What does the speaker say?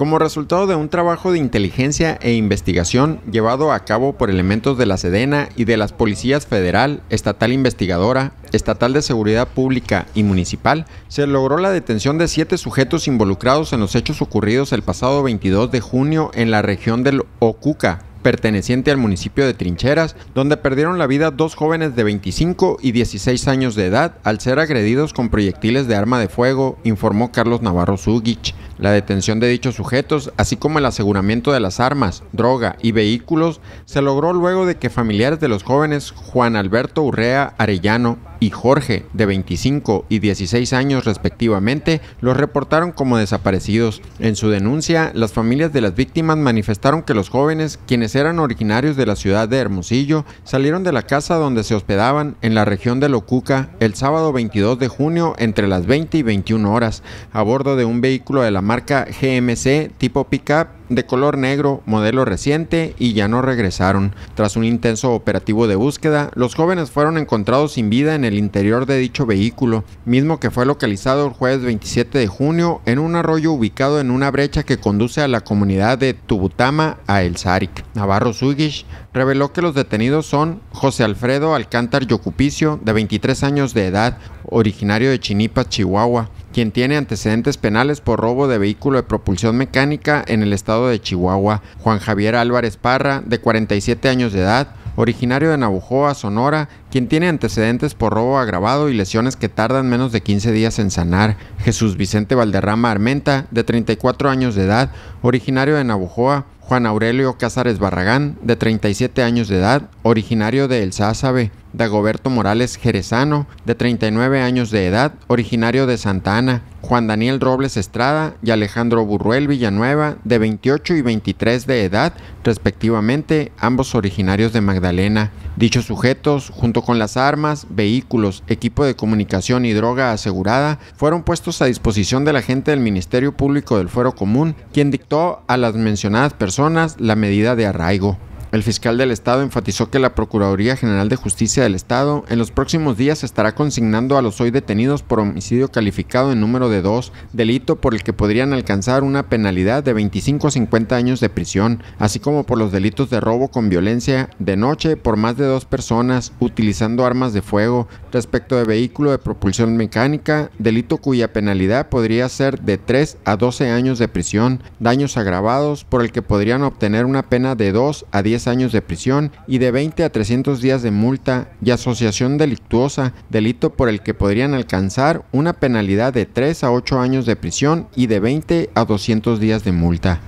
Como resultado de un trabajo de inteligencia e investigación llevado a cabo por elementos de la Sedena y de las policías federal, estatal investigadora, estatal de seguridad pública y municipal, se logró la detención de siete sujetos involucrados en los hechos ocurridos el pasado 22 de junio en la región del Ocuca, perteneciente al municipio de Trincheras, donde perdieron la vida dos jóvenes de 25 y 16 años de edad al ser agredidos con proyectiles de arma de fuego, informó Carlos Navarro Zugich, la detención de dichos sujetos, así como el aseguramiento de las armas, droga y vehículos, se logró luego de que familiares de los jóvenes Juan Alberto Urrea Arellano, y Jorge, de 25 y 16 años respectivamente, los reportaron como desaparecidos. En su denuncia, las familias de las víctimas manifestaron que los jóvenes, quienes eran originarios de la ciudad de Hermosillo, salieron de la casa donde se hospedaban en la región de Locuca el sábado 22 de junio entre las 20 y 21 horas, a bordo de un vehículo de la marca GMC tipo pickup de color negro, modelo reciente, y ya no regresaron. Tras un intenso operativo de búsqueda, los jóvenes fueron encontrados sin vida en el interior de dicho vehículo, mismo que fue localizado el jueves 27 de junio en un arroyo ubicado en una brecha que conduce a la comunidad de Tubutama a El Sarik. Navarro Zugish reveló que los detenidos son José Alfredo Alcántar Yocupicio, de 23 años de edad, originario de Chinipa, Chihuahua, quien tiene antecedentes penales por robo de vehículo de propulsión mecánica en el estado de Chihuahua, Juan Javier Álvarez Parra, de 47 años de edad, originario de Nabujoa, Sonora, quien tiene antecedentes por robo agravado y lesiones que tardan menos de 15 días en sanar. Jesús Vicente Valderrama Armenta, de 34 años de edad, originario de Nabujoa. Juan Aurelio Cázares Barragán, de 37 años de edad, originario de El Sázabe. Dagoberto Morales Jerezano, de 39 años de edad, originario de Santa Ana, Juan Daniel Robles Estrada y Alejandro Burruel Villanueva, de 28 y 23 de edad, respectivamente, ambos originarios de Magdalena. Dichos sujetos, junto con las armas, vehículos, equipo de comunicación y droga asegurada, fueron puestos a disposición de la gente del Ministerio Público del Fuero Común, quien dictó a las mencionadas personas la medida de arraigo. El fiscal del Estado enfatizó que la Procuraduría General de Justicia del Estado en los próximos días estará consignando a los hoy detenidos por homicidio calificado en número de dos delito por el que podrían alcanzar una penalidad de 25 a 50 años de prisión, así como por los delitos de robo con violencia de noche por más de dos personas utilizando armas de fuego respecto de vehículo de propulsión mecánica, delito cuya penalidad podría ser de 3 a 12 años de prisión, daños agravados por el que podrían obtener una pena de 2 a 10 años de prisión y de 20 a 300 días de multa y asociación delictuosa, delito por el que podrían alcanzar una penalidad de 3 a 8 años de prisión y de 20 a 200 días de multa.